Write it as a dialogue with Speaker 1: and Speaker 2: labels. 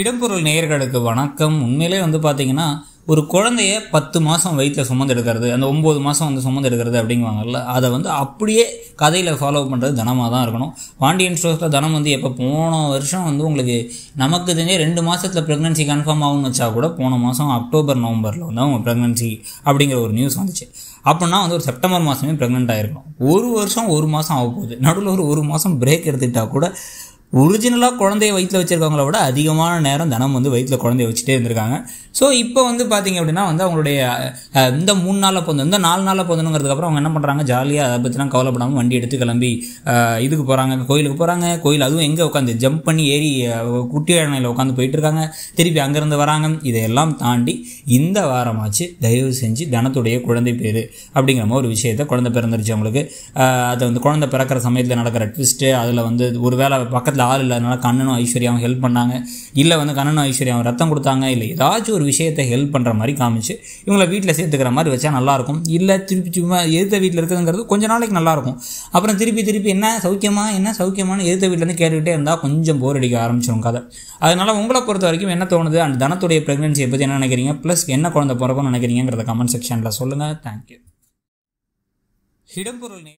Speaker 1: இடம்பொருள் நேயர்களுக்கு வணக்கம் உண்மையிலே வந்து பார்த்திங்கன்னா ஒரு குழந்தைய பத்து மாதம் வயிற்றில் சுமந்து எடுக்கிறது அந்த ஒம்பது மாதம் வந்து சுமந்து எடுக்கிறது அப்படிங்குவாங்கல்ல அதை வந்து அப்படியே கதையில் ஃபாலோ பண்ணுறது தனமாக தான் இருக்கணும் பாண்டியன் ஷோஸில் தனம் வந்து எப்போ போன வருஷம் வந்து உங்களுக்கு நமக்கு தெரிஞ்சே ரெண்டு மாதத்தில் ப்ரெக்னென்சி கன்ஃபார்ம் ஆகும்னு வச்சா கூட போன மாதம் அக்டோபர் நவம்பரில் வந்து அவங்க ப்ரெக்னென்சி அப்படிங்கிற ஒரு நியூஸ் வந்துச்சு அப்படின்னா வந்து ஒரு செப்டம்பர் மாதமே ப்ரெக்னென்ட் ஆகிருக்கணும் ஒரு வருஷம் ஒரு மாதம் ஆக போகுது நடுவில் ஒரு ஒரு மாதம் பிரேக் எடுத்துக்கிட்டால் கூட ஒரிஜினலாக குழந்தைய வயிற்றில் வச்சுருக்கவங்கள விட அதிகமான நேரம் தினம் வந்து வயிற்றில் குழந்தைய வச்சுட்டே இருந்திருக்காங்க ஸோ இப்போ வந்து பார்த்தீங்க அப்படின்னா வந்து அவங்களுடைய இந்த மூணு நாளில் பொந்தணும் இந்த நாலு நாளில் பொந்தணுங்கிறதுக்கப்புறம் அவங்க என்ன பண்ணுறாங்க ஜாலியாக அதை பற்றிலாம் கவலைப்படாமல் வண்டி எடுத்து கிளம்பி இதுக்கு போகிறாங்க கோயிலுக்கு போகிறாங்க கோயில் அதுவும் எங்கே உட்காந்து ஜம்ப் பண்ணி ஏறி குட்டி அணையில் உட்காந்து போயிட்டுருக்காங்க திருப்பி அங்கேருந்து வராங்க இதையெல்லாம் தாண்டி இந்த வாரமாச்சு தயவு செஞ்சு தனத்துடைய குழந்தை பேர் அப்படிங்கிற மாதிரி ஒரு விஷயத்த குழந்தை பிறந்துருச்சு அவங்களுக்கு அதை வந்து குழந்தை பிறக்கிற சமயத்தில் நடக்கிற ட்விஸ்ட்டு அதில் வந்து ஒரு வேளை பக்கத்தில் வீட்டில் ஆள் இல்லாதனால கண்ணனும் ஐஸ்வர்யாவும் ஹெல்ப் பண்ணாங்க இல்லை வந்து கண்ணனும் ஐஸ்வர்யாவும் ரத்தம் கொடுத்தாங்க இல்லை ஏதாச்சும் ஒரு விஷயத்தை ஹெல்ப் பண்ணுற மாதிரி காமிச்சு இவங்களை வீட்டில் சேர்த்துக்கிற மாதிரி வச்சா நல்லாயிருக்கும் இல்லை திருப்பி சும்மா எதிர்த்த வீட்டில் இருக்குதுங்கிறது கொஞ்சம் நாளைக்கு நல்லாயிருக்கும் அப்புறம் திருப்பி திருப்பி என்ன சௌக்கியமாக என்ன சௌக்கியமானு எதிர்த்த வீட்டிலேருந்து கேட்டுக்கிட்டே இருந்தால் கொஞ்சம் போர் அடிக்க ஆரம்பிச்சிடும் கதை அதனால் உங்களை பொறுத்த வரைக்கும் என்ன தோணுது அந்த தனத்துடைய ப்ரெக்னென்சியை பற்றி என்ன நினைக்கிறீங்க ப்ளஸ் என்ன குழந்தை பிறக்கும்னு நினைக்கிறீங்கிறத கமெண்ட் செக்ஷனில் சொல்லுங்கள் தேங்க்யூ இடம்பொருள்